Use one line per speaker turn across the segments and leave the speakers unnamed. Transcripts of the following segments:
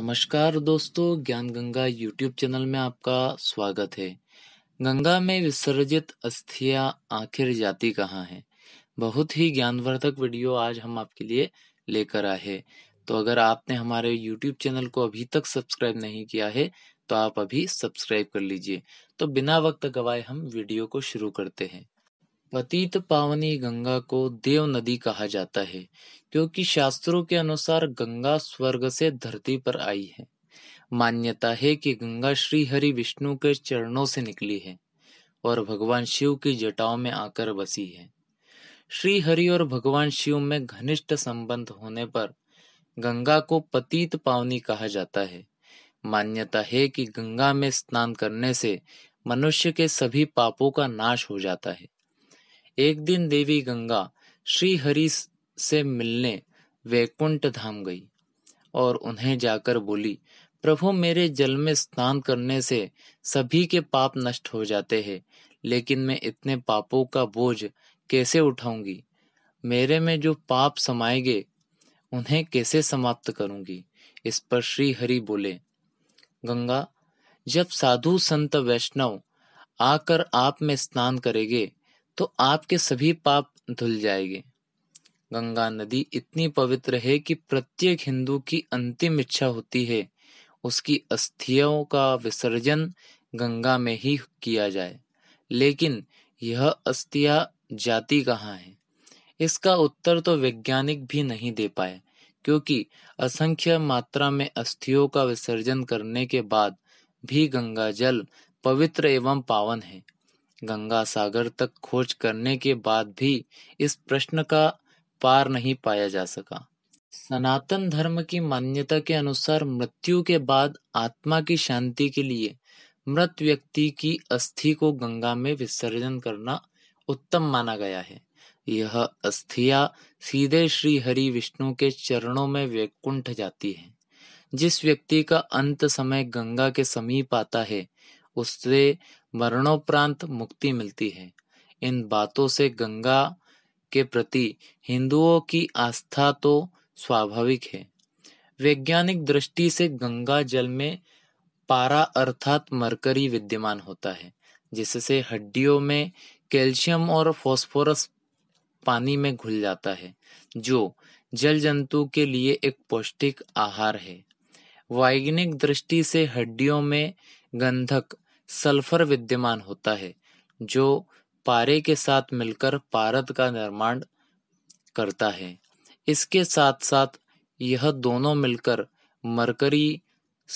नमस्कार दोस्तों ज्ञान गंगा यूट्यूब चैनल में आपका स्वागत है गंगा में विसर्जित अस्थियां आखिर जाती कहाँ है बहुत ही ज्ञानवर्धक वीडियो आज हम आपके लिए लेकर आए हैं तो अगर आपने हमारे यूट्यूब चैनल को अभी तक सब्सक्राइब नहीं किया है तो आप अभी सब्सक्राइब कर लीजिए तो बिना वक्त गवाए हम वीडियो को शुरू करते हैं पतित पावनी गंगा को देव नदी कहा जाता है क्योंकि शास्त्रों के अनुसार गंगा स्वर्ग से धरती पर आई है मान्यता है कि गंगा श्री हरि विष्णु के चरणों से निकली है और भगवान शिव की जटाओं में आकर बसी है श्री हरि और भगवान शिव में घनिष्ठ संबंध होने पर गंगा को पतित पावनी कहा जाता है मान्यता है कि गंगा में स्नान करने से मनुष्य के सभी पापों का नाश हो जाता है एक दिन देवी गंगा श्री हरि से मिलने वैकुंठ धाम गई और उन्हें जाकर बोली प्रभु मेरे जल में स्नान करने से सभी के पाप नष्ट हो जाते हैं लेकिन मैं इतने पापों का बोझ कैसे उठाऊंगी मेरे में जो पाप समाएंगे उन्हें कैसे समाप्त करूंगी इस पर श्री हरि बोले गंगा जब साधु संत वैष्णव आकर आप में स्नान करेंगे तो आपके सभी पाप धुल जाएंगे गंगा नदी इतनी पवित्र है कि प्रत्येक हिंदू की अंतिम इच्छा होती है उसकी अस्थियों का विसर्जन गंगा में ही किया जाए लेकिन यह अस्थिया जाति कहाँ है इसका उत्तर तो वैज्ञानिक भी नहीं दे पाए क्योंकि असंख्य मात्रा में अस्थियों का विसर्जन करने के बाद भी गंगा जल पवित्र एवं पावन है गंगा सागर तक खोज करने के बाद भी इस प्रश्न का पार नहीं पाया जा सका सनातन धर्म की मान्यता के अनुसार मृत्यु के बाद आत्मा की शांति के लिए मृत व्यक्ति की अस्थि को गंगा में विसर्जन करना उत्तम माना गया है यह अस्थिया सीधे श्री हरि विष्णु के चरणों में वैकुंठ जाती है जिस व्यक्ति का अंत समय गंगा के समीप आता है उससे मरणोपरांत मुक्ति मिलती है इन बातों से गंगा के प्रति हिंदुओं की आस्था तो स्वाभाविक है वैज्ञानिक दृष्टि से गंगा जल में पारा अर्थात मरकरी विद्यमान होता है जिससे हड्डियों में कैल्शियम और फास्फोरस पानी में घुल जाता है जो जल जंतु के लिए एक पौष्टिक आहार है वैज्ञानिक दृष्टि से हड्डियों में गंधक सल्फर विद्यमान होता है जो पारे के साथ मिलकर पारद का निर्माण करता है इसके साथ साथ यह दोनों मिलकर मरकरी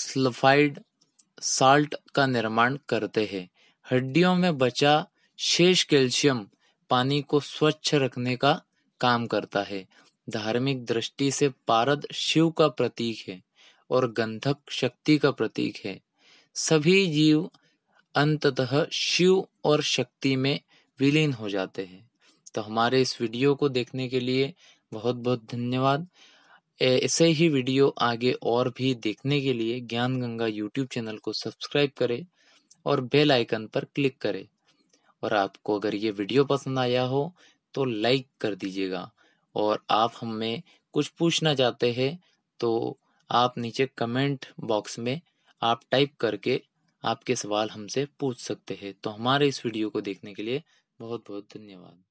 सल्फाइड साल्ट का निर्माण करते हैं हड्डियों में बचा शेष कैल्शियम पानी को स्वच्छ रखने का काम करता है धार्मिक दृष्टि से पारद शिव का प्रतीक है और गंधक शक्ति का प्रतीक है सभी जीव अंततः शिव और शक्ति में विलीन हो जाते हैं तो हमारे इस वीडियो को देखने के लिए बहुत बहुत धन्यवाद ऐसे ही वीडियो आगे और भी देखने के लिए ज्ञान गंगा यूट्यूब चैनल को सब्सक्राइब करें और बेल आइकन पर क्लिक करें और आपको अगर ये वीडियो पसंद आया हो तो लाइक कर दीजिएगा और आप हमें कुछ पूछना चाहते हैं तो आप नीचे कमेंट बॉक्स में आप टाइप करके आपके सवाल हमसे पूछ सकते हैं तो हमारे इस वीडियो को देखने के लिए बहुत बहुत धन्यवाद